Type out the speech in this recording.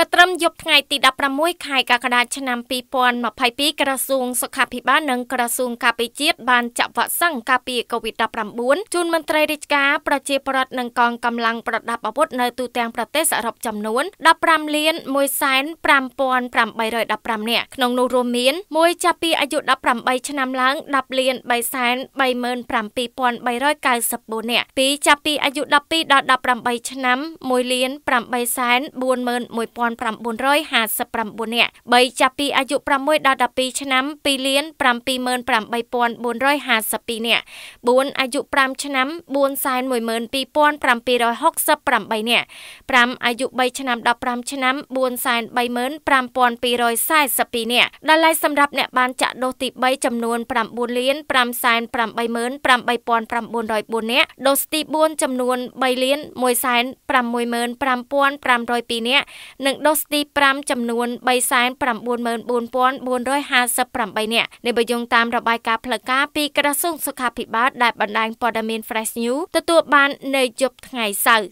កត្រឹមយប់ថ្ងៃទី16ខែកក្កដាឆ្នាំ2022ក្រសួងសុខាភិបាលនិងក្រសួងការពារជាតិបានចាក់វ៉ាក់សាំងការពារ COVID-19 ជូនមន្ត្រីរាជការប្រជាពលរដ្ឋនិងកងកម្លាំងប្រដាប់អាវុធនៅទូទាំងប្រទេសសរុបចំនួន15លាន15815នាក់ក្នុងនោះរួមមានមួយចាប់ពីអាយុ18ឆ្នាំឡើង10លាន337,394នាក់ពីរចាប់ពីអាយុ12ដល់18ឆ្នាំ1លាន841,000 1959នាក់3ចាប់ពីអាយុ6ដល់12ឆ្នាំ2លាន78452នាក់4អាយុ5ឆ្នាំ412,768នាក់5អាយុ3ឆ្នាំដល់5ឆ្នាំ435,242នាក់ដល់ឡៃសម្រាប់អ្នកបានចាក់ដូសទី3ចំនួន9លាន588,904នាក់ដូសទី4ចំនួន3លាន165,502នាក់និងដូសទី5ចំនួន394,458នាក់នេះបើយោងតាមរបាយការណ៍ផ្លូវការពីក្រសួងសុខាភិបាលដែលបណ្ដាញព័ត៌មាន Fresh News ទទួលបាននៅយប់ថ្ងៃសៅរ៍